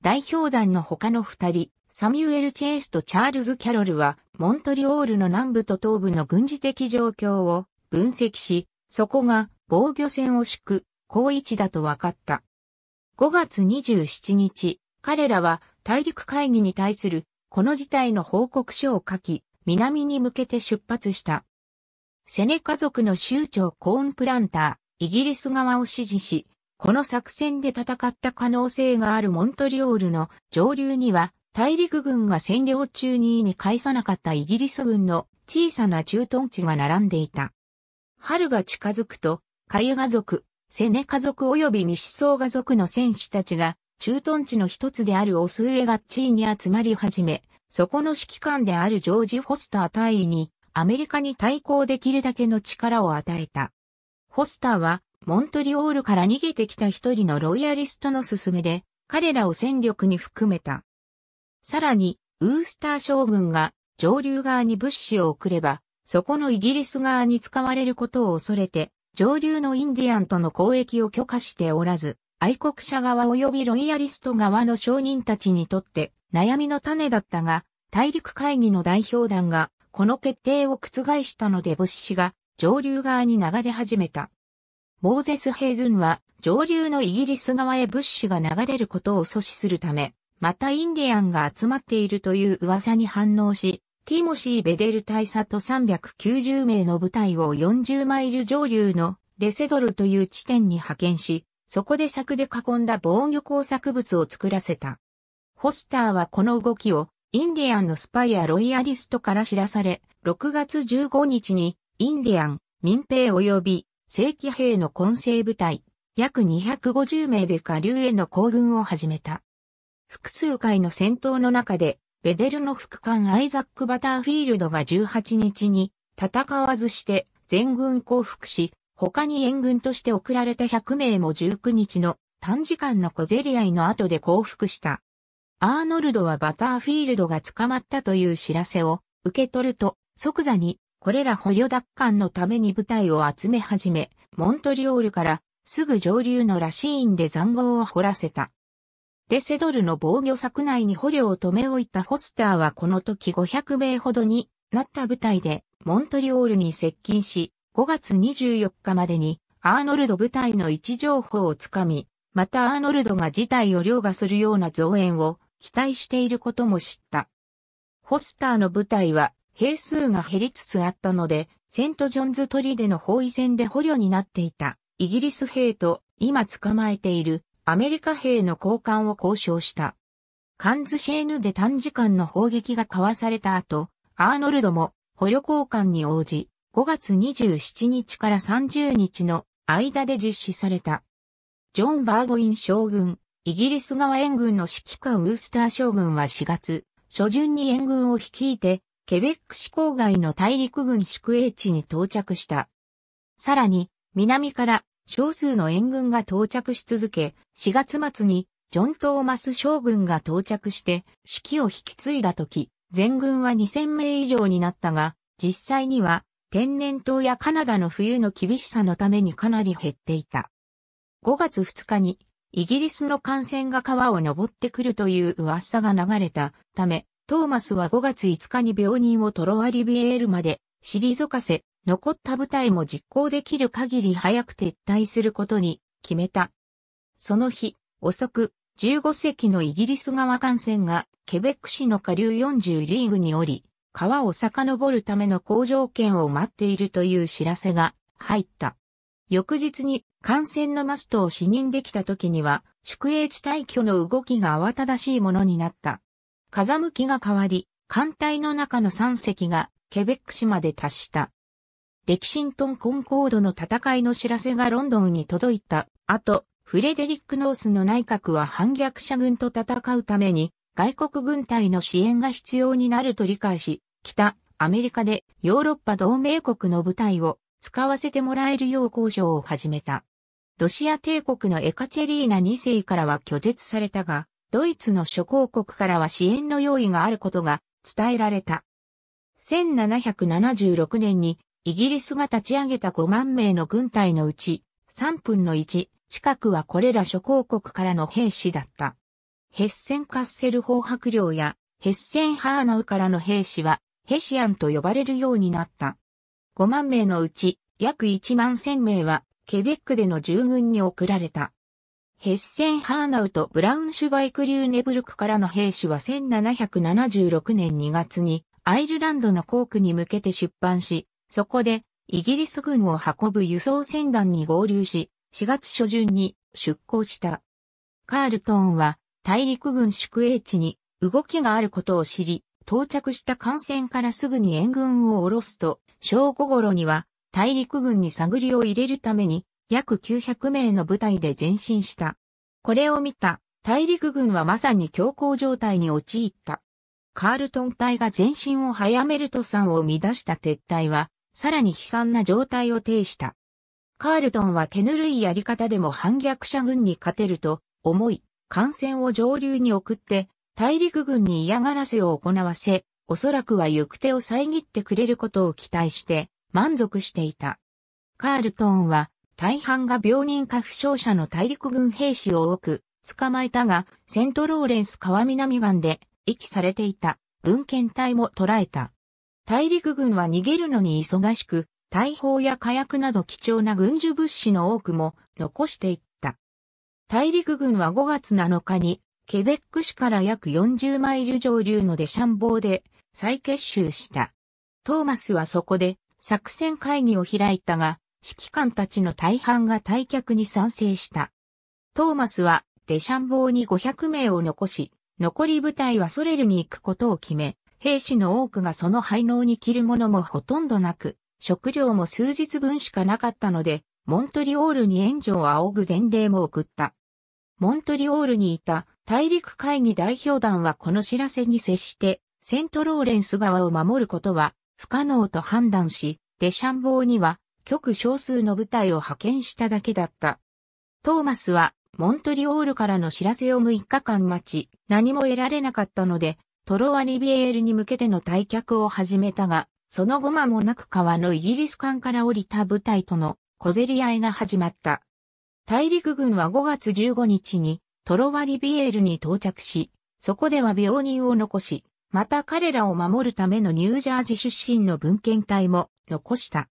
代表団の他の二人、サミュエル・チェイスとチャールズ・キャロルは、モントリオールの南部と東部の軍事的状況を分析し、そこが防御線を敷く、高位置だと分かった。5月27日、彼らは大陸会議に対するこの事態の報告書を書き、南に向けて出発した。セネ家族の州長コーンプランター、イギリス側を支持し、この作戦で戦った可能性があるモントリオールの上流には、大陸軍が占領中にに返さなかったイギリス軍の小さな駐屯地が並んでいた。春が近づくと、カユガ族、セネカ族及びミシソウガ族の戦士たちが、駐屯地の一つであるオスウエガッチーに集まり始め、そこの指揮官であるジョージ・フォスター大尉に、アメリカに対抗できるだけの力を与えた。フォスターは、モントリオールから逃げてきた一人のロイヤリストの勧めで、彼らを戦力に含めた。さらに、ウースター将軍が上流側に物資を送れば、そこのイギリス側に使われることを恐れて、上流のインディアンとの交易を許可しておらず、愛国者側及びロイヤリスト側の商人たちにとって悩みの種だったが、大陸会議の代表団がこの決定を覆したので物資が上流側に流れ始めた。モーゼス・ヘイズンは上流のイギリス側へ物資が流れることを阻止するため、またインディアンが集まっているという噂に反応し、ティモシー・ベデル大佐と390名の部隊を40マイル上流のレセドルという地点に派遣し、そこで柵で囲んだ防御工作物を作らせた。ホスターはこの動きをインディアンのスパイやロイヤリストから知らされ、6月15日にインディアン、民兵及び正規兵の混成部隊、約250名で下流への行軍を始めた。複数回の戦闘の中でベデルの副官アイザック・バターフィールドが18日に戦わずして全軍降伏し、他に援軍として送られた100名も19日の短時間の小競り合いの後で降伏した。アーノルドはバターフィールドが捕まったという知らせを受け取ると即座にこれら捕虜奪還のために部隊を集め始め、モントリオールからすぐ上流のラシーンで残壕を掘らせた。レセドルの防御柵内に捕虜を留め置いたフォスターはこの時500名ほどになった部隊でモントリオールに接近し、5月24日までにアーノルド部隊の位置情報をつかみ、またアーノルドが事態を凌駕するような増援を期待していることも知った。フォスターの部隊は兵数が減りつつあったので、セントジョンズトリデの包囲戦で捕虜になっていたイギリス兵と今捕まえているアメリカ兵の交換を交渉した。カンズシェーヌで短時間の砲撃が交わされた後、アーノルドも捕虜交換に応じ、5月27日から30日の間で実施された。ジョン・バーゴイン将軍、イギリス側援軍の指揮官ウースター将軍は4月、初旬に援軍を率いて、ケベック市郊外の大陸軍宿営地に到着した。さらに、南から少数の援軍が到着し続け、4月末にジョン・トーマス将軍が到着して指揮を引き継いだ時、全軍は2000名以上になったが、実際には天然痘やカナダの冬の厳しさのためにかなり減っていた。5月2日にイギリスの艦船が川を登ってくるという噂が流れたため、トーマスは5月5日に病人をトロワリビエールまで退かせ、残った部隊も実行できる限り早く撤退することに決めた。その日、遅く、15隻のイギリス側艦船が、ケベック市の下流40リーグにおり、川を遡るための工場券を待っているという知らせが入った。翌日に艦船のマストを視認できた時には、宿営地退去の動きが慌ただしいものになった。風向きが変わり、艦隊の中の3隻がケベック市まで達した。レキシントン・コンコードの戦いの知らせがロンドンに届いた後、フレデリック・ノースの内閣は反逆者軍と戦うために外国軍隊の支援が必要になると理解し、北アメリカでヨーロッパ同盟国の部隊を使わせてもらえるよう交渉を始めた。ロシア帝国のエカチェリーナ2世からは拒絶されたが、ドイツの諸公国からは支援の用意があることが伝えられた。1776年にイギリスが立ち上げた5万名の軍隊のうち、3分の1近くはこれら諸公国からの兵士だった。ヘッセンカッセルホーリョ領やヘッセンハーナウからの兵士はヘシアンと呼ばれるようになった。5万名のうち約1万1000名はケベックでの従軍に送られた。ヘッセンハーナウとブラウンシュバイクリューネブルクからの兵士は1776年2月にアイルランドの航空に向けて出版し、そこで、イギリス軍を運ぶ輸送船団に合流し、4月初旬に出港した。カールトーンは、大陸軍宿営地に動きがあることを知り、到着した艦船からすぐに援軍を下ろすと、正午頃には大陸軍に探りを入れるために約900名の部隊で前進した。これを見た大陸軍はまさに強行状態に陥った。カールトン隊が前進を早めると山を乱した撤退はさらに悲惨な状態を呈した。カールトンは手ぬるいやり方でも反逆者軍に勝てると思い、艦船を上流に送って、大陸軍に嫌がらせを行わせ、おそらくは行く手を遮ってくれることを期待して満足していた。カールトンは大半が病人か負傷者の大陸軍兵士を多く捕まえたが、セントローレンス川南岸で遺棄されていた文献隊も捕らえた。大陸軍は逃げるのに忙しく、大砲や火薬など貴重な軍需物資の多くも残していった。大陸軍は5月7日に、ケベック市から約40マイル上流のデシャンボーで再結集した。トーマスはそこで作戦会議を開いたが、指揮官たちの大半が退却に賛成した。トーマスはデシャンボーに500名を残し、残り部隊はソレルに行くことを決め、兵士の多くがその配能に着るものもほとんどなく、食料も数日分しかなかったので、モントリオールに援助を仰ぐ伝令も送った。モントリオールにいた大陸会議代表団はこの知らせに接して、セントローレンス川を守ることは不可能と判断し、デシャンボーには極少数の部隊を派遣しただけだった。トーマスはモントリオールからの知らせを6日間待ち、何も得られなかったので、トロワリビエールに向けての退却を始めたが、その後間もなく川のイギリス艦から降りた部隊との小競り合いが始まった。大陸軍は5月15日にトロワリビエールに到着し、そこでは病人を残し、また彼らを守るためのニュージャージ出身の文献隊も残した。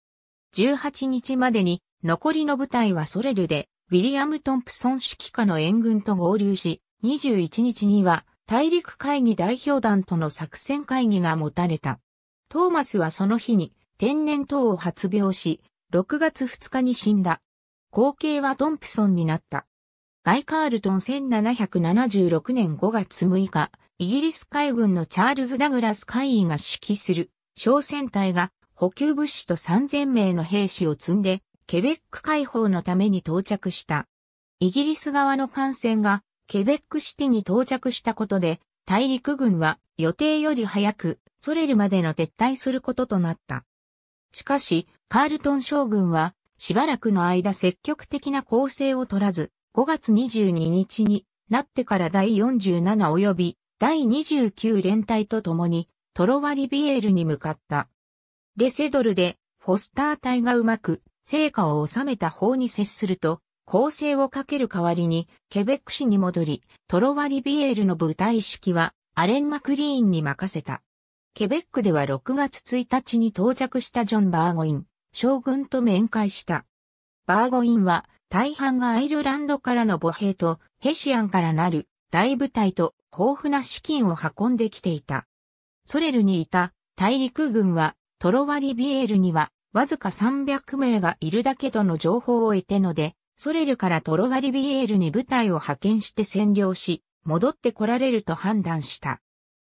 18日までに残りの部隊はソレルでウィリアム・トンプソン指揮下の援軍と合流し、21日には大陸会議代表団との作戦会議が持たれた。トーマスはその日に天然痘を発病し、6月2日に死んだ。後継はトンプソンになった。ガイ・カールトン1776年5月6日、イギリス海軍のチャールズ・ダグラス海尉が指揮する小船隊が補給物資と3000名の兵士を積んで、ケベック解放のために到着した。イギリス側の艦船がケベックシティに到着したことで、大陸軍は予定より早くソレルまでの撤退することとなった。しかし、カールトン将軍はしばらくの間積極的な攻勢を取らず、5月22日になってから第47及び第29連隊と共にトロワリビエールに向かった。レセドルでフォスター隊がうまく成果を収めた方に接すると、構成をかける代わりに、ケベック市に戻り、トロワリビエールの舞台式は、アレン・マクリーンに任せた。ケベックでは6月1日に到着したジョン・バーゴイン、将軍と面会した。バーゴインは、大半がアイルランドからの母兵と、ヘシアンからなる大部隊と豊富な資金を運んできていた。ソレルにいた大陸軍は、トロワリビエールには、わずか300名がいるだけとの情報を得てので、ソレルからトロワリビエールに部隊を派遣して占領し、戻ってこられると判断した。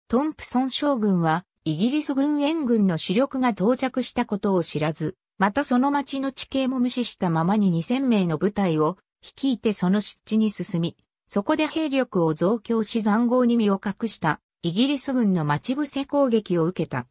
トンプソン将軍は、イギリス軍援軍の主力が到着したことを知らず、またその町の地形も無視したままに2000名の部隊を率いてその湿地に進み、そこで兵力を増強し残壕に身を隠したイギリス軍の待ち伏せ攻撃を受けた。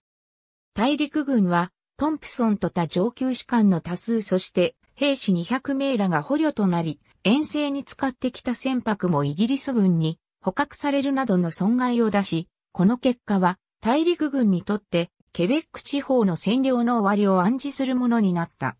大陸軍はトンプソンと他上級士官の多数そして兵士200名らが捕虜となり、遠征に使ってきた船舶もイギリス軍に捕獲されるなどの損害を出し、この結果は大陸軍にとってケベック地方の占領の終わりを暗示するものになった。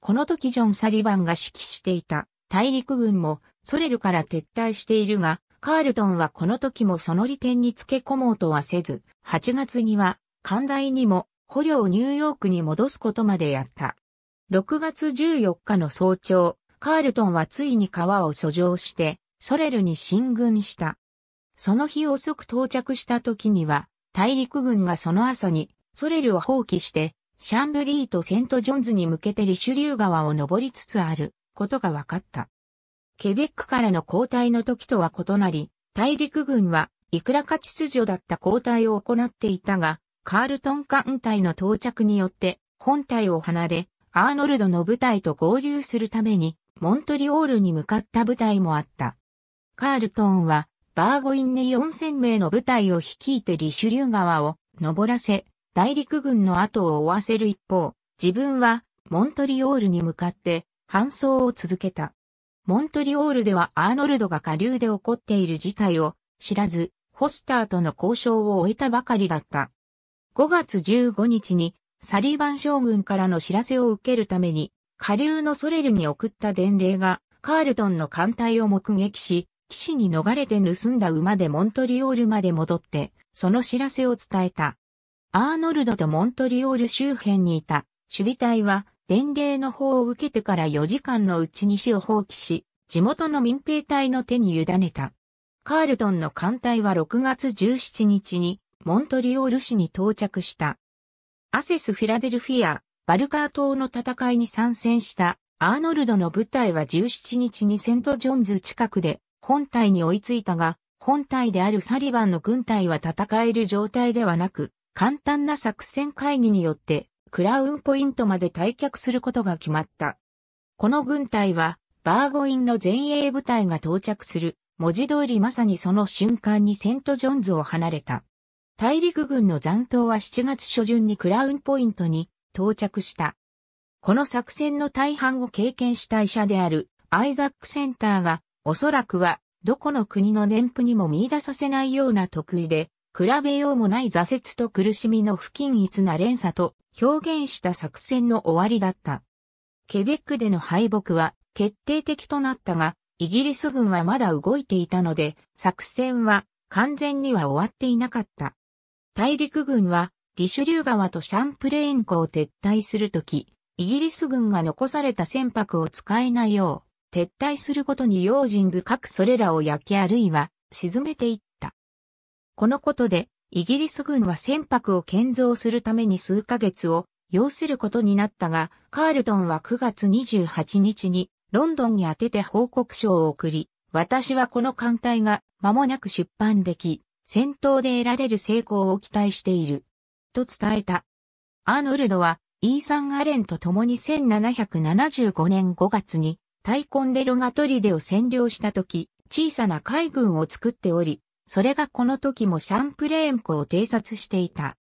この時ジョン・サリバンが指揮していた大陸軍もソレルから撤退しているが、カールトンはこの時もその利点につけ込もうとはせず、8月には、寛大にも捕虜をニューヨークに戻すことまでやった。6月14日の早朝、カールトンはついに川を遡上して、ソレルに進軍した。その日遅く到着した時には、大陸軍がその朝に、ソレルを放棄して、シャンブリーとセントジョンズに向けてリシュリュー川を登りつつあることが分かった。ケベックからの交代の時とは異なり、大陸軍はいくらか秩序だった交代を行っていたが、カールトン艦隊の到着によって本体を離れ、アーノルドの部隊と合流するために、モントリオールに向かった部隊もあった。カールトーンは、バーゴインネ4000名の部隊を率いてリシュリュー川を登らせ、大陸軍の後を追わせる一方、自分はモントリオールに向かって搬送を続けた。モントリオールではアーノルドが下流で起こっている事態を知らず、ホスターとの交渉を終えたばかりだった。5月15日にサリバン将軍からの知らせを受けるために、下流のソレルに送った伝令が、カールトンの艦隊を目撃し、騎士に逃れて盗んだ馬でモントリオールまで戻って、その知らせを伝えた。アーノルドとモントリオール周辺にいた守備隊は伝令の方を受けてから4時間のうちに死を放棄し、地元の民兵隊の手に委ねた。カールトンの艦隊は6月17日にモントリオール市に到着した。アセス・フィラデルフィア、バルカー島の戦いに参戦したアーノルドの部隊は17日にセント・ジョンズ近くで本隊に追いついたが、本隊であるサリバンの軍隊は戦える状態ではなく、簡単な作戦会議によってクラウンポイントまで退却することが決まった。この軍隊はバーゴインの前衛部隊が到着する文字通りまさにその瞬間にセント・ジョンズを離れた。大陸軍の残党は7月初旬にクラウンポイントに到着した。この作戦の大半を経験した医者であるアイザックセンターがおそらくはどこの国の年譜にも見出させないような得意で比べようもない挫折と苦しみの不均一な連鎖と表現した作戦の終わりだった。ケベックでの敗北は決定的となったが、イギリス軍はまだ動いていたので、作戦は完全には終わっていなかった。大陸軍は、リシュリュー川とシャンプレーン湖を撤退するとき、イギリス軍が残された船舶を使えないよう、撤退することに用心深くそれらを焼きあるいは沈めていった。このことで、イギリス軍は船舶を建造するために数ヶ月を要することになったが、カールトンは9月28日にロンドンに宛てて報告書を送り、私はこの艦隊が間もなく出版でき、戦闘で得られる成功を期待している。と伝えた。アーノルドは、イーサン・アレンと共に1775年5月に、タイコンデロガトリデを占領した時、小さな海軍を作っており、それがこの時もシャンプレーン湖を偵察していた。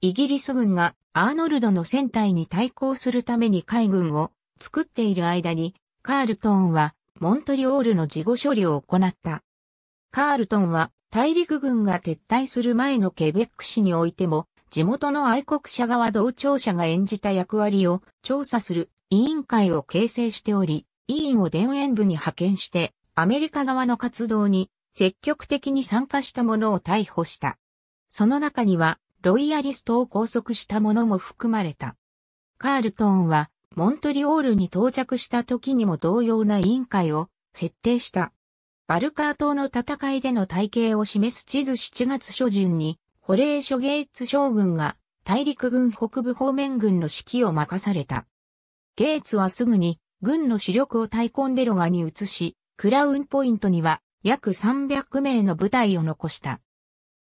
イギリス軍がアーノルドの船隊に対抗するために海軍を作っている間に、カールトンはモントリオールの事後処理を行った。カールトンは大陸軍が撤退する前のケベック市においても、地元の愛国者側同調者が演じた役割を調査する委員会を形成しており、委員を田園部に派遣して、アメリカ側の活動に積極的に参加した者を逮捕した。その中には、ロイヤリストを拘束した者も含まれた。カールトーンは、モントリオールに到着した時にも同様な委員会を設定した。バルカー島の戦いでの体系を示す地図7月初旬に、ホレーゲイツ将軍が大陸軍北部方面軍の指揮を任された。ゲイツはすぐに軍の主力をタイコンデロガに移し、クラウンポイントには約300名の部隊を残した。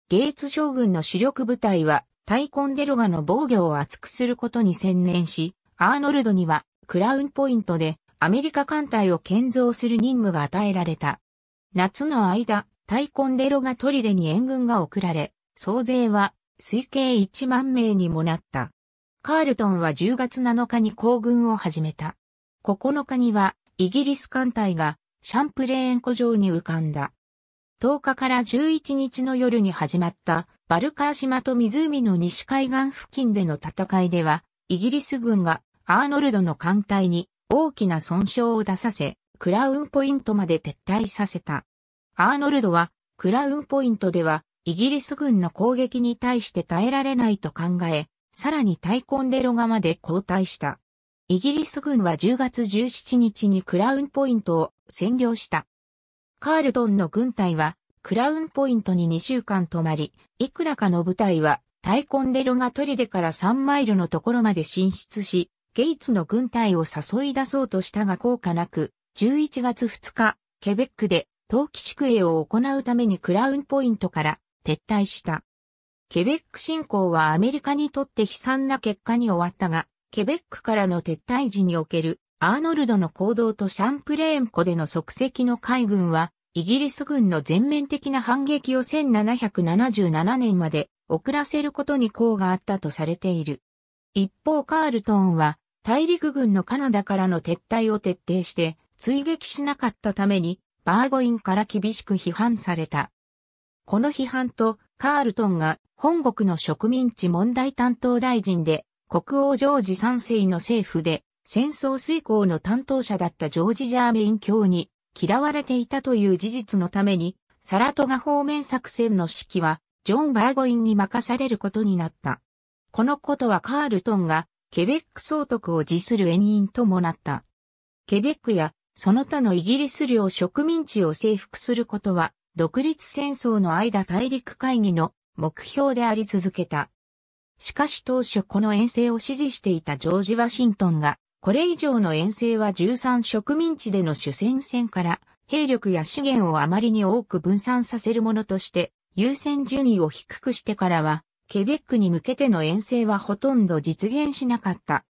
ゲイツ将軍の主力部隊はタイコンデロガの防御を厚くすることに専念し、アーノルドにはクラウンポイントでアメリカ艦隊を建造する任務が与えられた。夏の間、タイコンデロが砦に援軍が送られ、総勢は推計1万名にもなった。カールトンは10月7日に行軍を始めた。9日にはイギリス艦隊がシャンプレーン湖上に浮かんだ。10日から11日の夜に始まったバルカー島と湖の西海岸付近での戦いでは、イギリス軍がアーノルドの艦隊に大きな損傷を出させ、クラウンポイントまで撤退させた。アーノルドはクラウンポイントではイギリス軍の攻撃に対して耐えられないと考え、さらにタイコンデロガまで後退した。イギリス軍は10月17日にクラウンポイントを占領した。カールトンの軍隊はクラウンポイントに2週間止まり、いくらかの部隊はタイコンデロガトリデから3マイルのところまで進出し、ゲイツの軍隊を誘い出そうとしたが効果なく、11月2日、ケベックで冬季宿営を行うためにクラウンポイントから撤退した。ケベック侵攻はアメリカにとって悲惨な結果に終わったが、ケベックからの撤退時におけるアーノルドの行動とシャンプレーン湖での即席の海軍は、イギリス軍の全面的な反撃を1777年まで遅らせることに功があったとされている。一方カールトンは、大陸軍のカナダからの撤退を徹底して、追撃しなかったために、バーゴインから厳しく批判された。この批判と、カールトンが本国の植民地問題担当大臣で、国王ジョージ三世の政府で、戦争遂行の担当者だったジョージ・ジャーメイン卿に嫌われていたという事実のために、サラトガ方面作戦の指揮は、ジョン・バーゴインに任されることになった。このことはカールトンが、ケベック総督を辞する遠因ともなった。ケベックやその他のイギリス領植民地を征服することは、独立戦争の間大陸会議の目標であり続けた。しかし当初この遠征を支持していたジョージ・ワシントンが、これ以上の遠征は13植民地での主戦線から、兵力や資源をあまりに多く分散させるものとして、優先順位を低くしてからは、ケベックに向けての遠征はほとんど実現しなかった。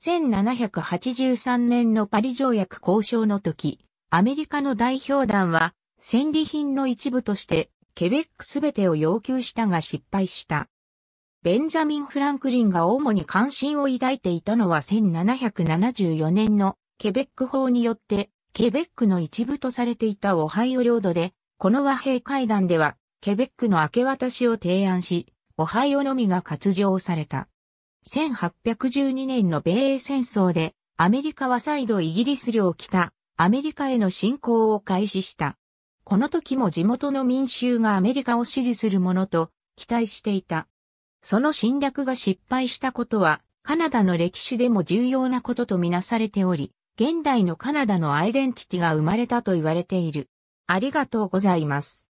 1783年のパリ条約交渉の時、アメリカの代表団は、戦利品の一部として、ケベックすべてを要求したが失敗した。ベンジャミン・フランクリンが主に関心を抱いていたのは1774年のケベック法によって、ケベックの一部とされていたオハイオ領土で、この和平会談では、ケベックの明け渡しを提案し、オハイオのみが割譲された。1812年の米英戦争で、アメリカは再度イギリス領北、アメリカへの侵攻を開始した。この時も地元の民衆がアメリカを支持するものと期待していた。その侵略が失敗したことは、カナダの歴史でも重要なこととみなされており、現代のカナダのアイデンティティが生まれたと言われている。ありがとうございます。